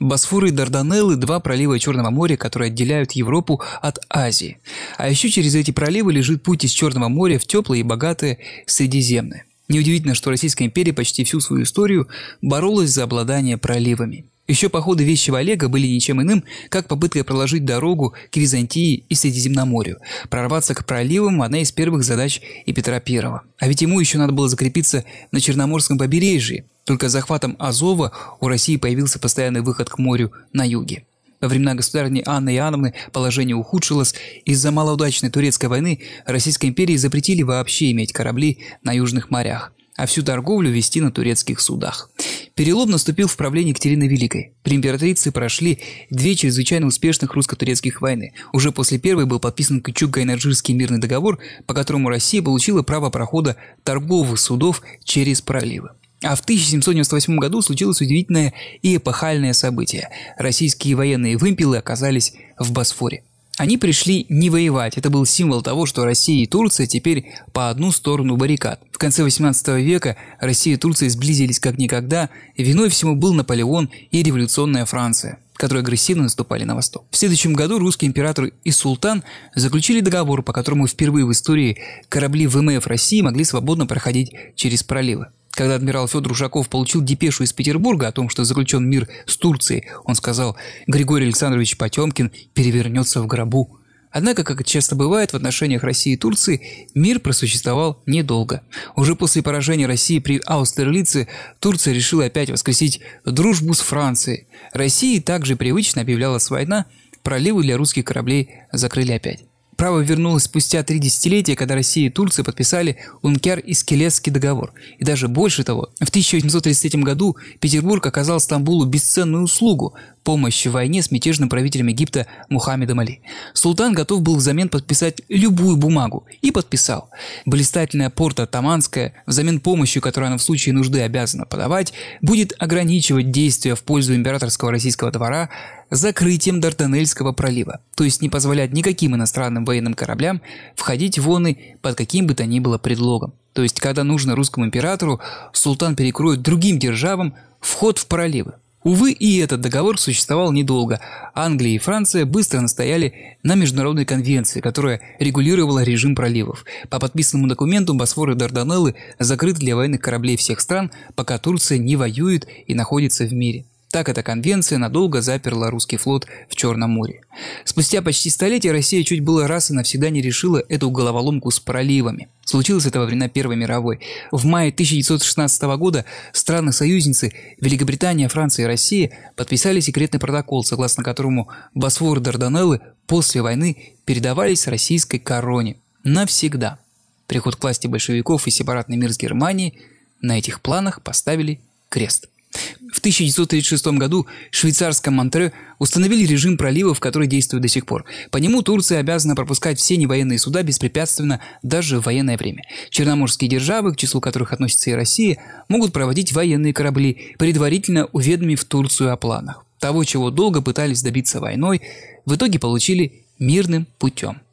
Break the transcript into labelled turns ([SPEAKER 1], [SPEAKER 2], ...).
[SPEAKER 1] Босфор и Дарданеллы – два пролива Черного моря, которые отделяют Европу от Азии. А еще через эти проливы лежит путь из Черного моря в теплые и богатые Средиземное. Неудивительно, что Российская империя почти всю свою историю боролась за обладание проливами. Еще походы Вещего Олега были ничем иным, как попытка проложить дорогу к Византии и Средиземноморью. Прорваться к проливам – одна из первых задач и Петра I. А ведь ему еще надо было закрепиться на Черноморском побережье – только с захватом Азова у России появился постоянный выход к морю на юге. Во времена государни Анны Иоанновны положение ухудшилось. Из-за малоудачной турецкой войны Российской империи запретили вообще иметь корабли на южных морях, а всю торговлю вести на турецких судах. Перелом наступил в правлении Екатерины Великой. При императрице прошли две чрезвычайно успешных русско-турецких войны. Уже после первой был подписан Кычук-Гайнарджирский мирный договор, по которому Россия получила право прохода торговых судов через проливы. А в 1798 году случилось удивительное и эпохальное событие. Российские военные вымпелы оказались в Босфоре. Они пришли не воевать. Это был символ того, что Россия и Турция теперь по одну сторону баррикад. В конце 18 века Россия и Турция сблизились как никогда, виной всему был Наполеон и революционная Франция которые агрессивно наступали на восток. В следующем году русский император и султан заключили договор, по которому впервые в истории корабли ВМФ России могли свободно проходить через проливы. Когда адмирал Федор Ушаков получил депешу из Петербурга о том, что заключен мир с Турцией, он сказал «Григорий Александрович Потемкин перевернется в гробу». Однако, как часто бывает в отношениях России и Турции, мир просуществовал недолго. Уже после поражения России при Аустерлице Турция решила опять воскресить дружбу с Францией. России также привычно объявлялась война, проливы для русских кораблей закрыли опять. Право вернулось спустя три десятилетия, когда Россия и Турция подписали Ункер и Скелетский договор. И даже больше того, в 1833 году Петербург оказал Стамбулу бесценную услугу – помощь в войне с мятежным правителем Египта Мухаммедом Али. Султан готов был взамен подписать любую бумагу. И подписал. Блистательная порта Таманская, взамен помощью, которую она в случае нужды обязана подавать, будет ограничивать действия в пользу императорского российского двора, закрытием Дарданельского пролива, то есть не позволять никаким иностранным военным кораблям входить в Оны под каким бы то ни было предлогом. То есть, когда нужно русскому императору, султан перекроет другим державам вход в проливы. Увы, и этот договор существовал недолго. Англия и Франция быстро настояли на международной конвенции, которая регулировала режим проливов. По подписанному документу Босфор и Дарданеллы закрыты для военных кораблей всех стран, пока Турция не воюет и находится в мире. Так эта конвенция надолго заперла русский флот в Черном море. Спустя почти столетие Россия чуть было раз и навсегда не решила эту головоломку с проливами. Случилось это во времена Первой мировой. В мае 1916 года страны-союзницы Великобритания, Франция и Россия подписали секретный протокол, согласно которому Босфор и Дарданеллы после войны передавались российской короне. Навсегда. Приход к власти большевиков и сепаратный мир с Германией на этих планах поставили крест. В 1936 году в швейцарском Монтре установили режим проливов, который действует до сих пор. По нему Турция обязана пропускать все невоенные суда беспрепятственно даже в военное время. Черноморские державы, к числу которых относится и Россия, могут проводить военные корабли, предварительно уведомив Турцию о планах. Того, чего долго пытались добиться войной, в итоге получили мирным путем.